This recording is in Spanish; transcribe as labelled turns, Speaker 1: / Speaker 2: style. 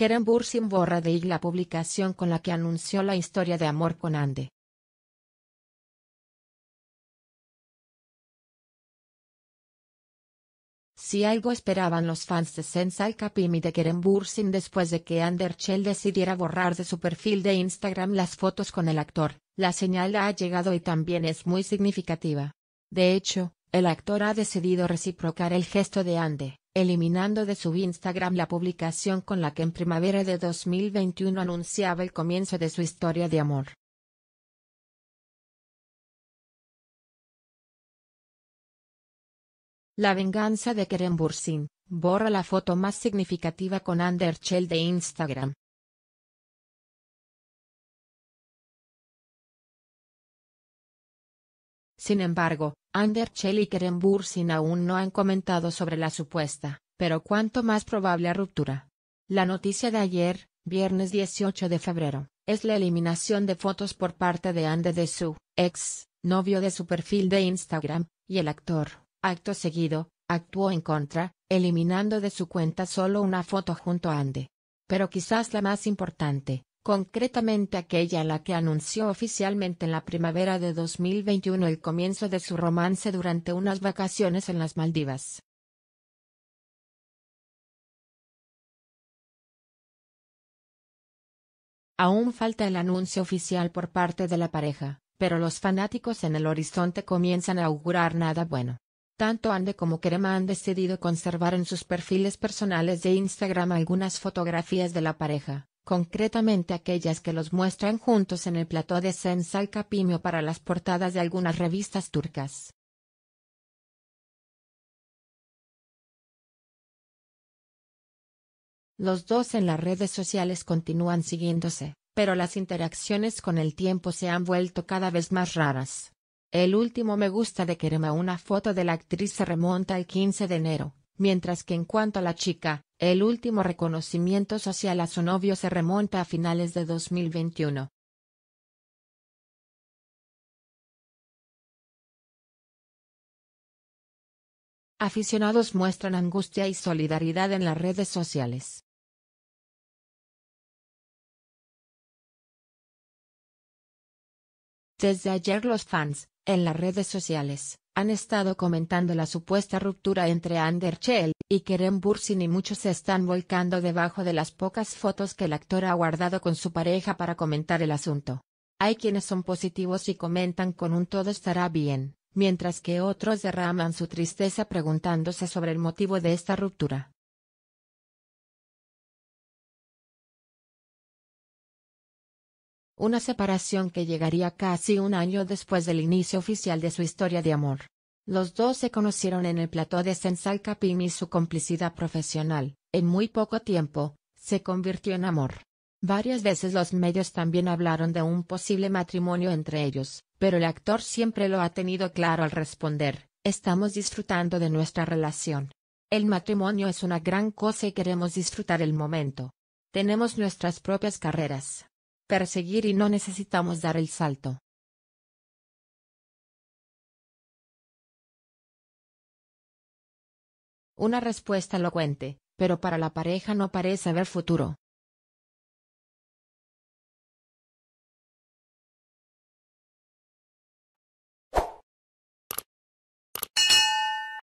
Speaker 1: Kerem Bursin borra de ahí la
Speaker 2: publicación con la que anunció la historia de amor con Ande. Si algo esperaban los fans de Sensai Kapim y de Kerem Bursin después de que Ander decidiera
Speaker 1: borrar de su perfil de Instagram las fotos con el actor, la señal ha llegado y también es muy significativa. De hecho, el actor ha decidido reciprocar el gesto de Ande eliminando de su Instagram la publicación con la que en primavera de 2021
Speaker 2: anunciaba el comienzo de su historia de amor. La venganza de Kerem Bursin, borra la foto más significativa con Ander de Instagram. Sin embargo, Ander Chell y Kerenbursin aún no han comentado sobre la
Speaker 1: supuesta, pero cuanto más probable ruptura. La noticia de ayer, viernes 18 de febrero, es la eliminación de fotos por parte de Ande de su ex novio de su perfil de Instagram, y el actor, acto seguido, actuó en contra, eliminando de su cuenta solo una foto junto a Ande. Pero quizás la más importante, concretamente aquella la que anunció oficialmente en la primavera de 2021
Speaker 2: el comienzo de su romance durante unas vacaciones en las Maldivas. Aún falta el anuncio oficial por parte de la pareja, pero los fanáticos en
Speaker 1: el horizonte comienzan a augurar nada bueno. Tanto Ande como Crema han decidido conservar en sus perfiles personales de Instagram algunas fotografías de la pareja, concretamente aquellas que los muestran juntos en el plató de al Capimio para las portadas de algunas
Speaker 2: revistas turcas. Los dos en las redes sociales continúan
Speaker 1: siguiéndose, pero las interacciones con el tiempo se han vuelto cada vez más raras. El último me gusta de Kerema una foto de la actriz se remonta al 15 de enero, mientras que en cuanto a la chica, el último reconocimiento social a su novio se remonta a
Speaker 2: finales de 2021. Aficionados muestran angustia y solidaridad en las redes sociales. Desde ayer los fans,
Speaker 1: en las redes sociales, han estado comentando la supuesta ruptura entre Chell y Kerem Bursin y muchos se están volcando debajo de las pocas fotos que el actor ha guardado con su pareja para comentar el asunto. Hay quienes son positivos y comentan con un todo estará bien, mientras que otros derraman su tristeza preguntándose sobre el motivo de
Speaker 2: esta ruptura. una separación que llegaría casi un año después del inicio
Speaker 1: oficial de su historia de amor. Los dos se conocieron en el plató de Capim y su complicidad profesional, en muy poco tiempo, se convirtió en amor. Varias veces los medios también hablaron de un posible matrimonio entre ellos, pero el actor siempre lo ha tenido claro al responder, estamos disfrutando de nuestra relación. El matrimonio es una gran cosa y queremos disfrutar el momento. Tenemos nuestras propias
Speaker 2: carreras, perseguir y no necesitamos dar el salto. Una respuesta elocuente, pero para la pareja no parece haber futuro.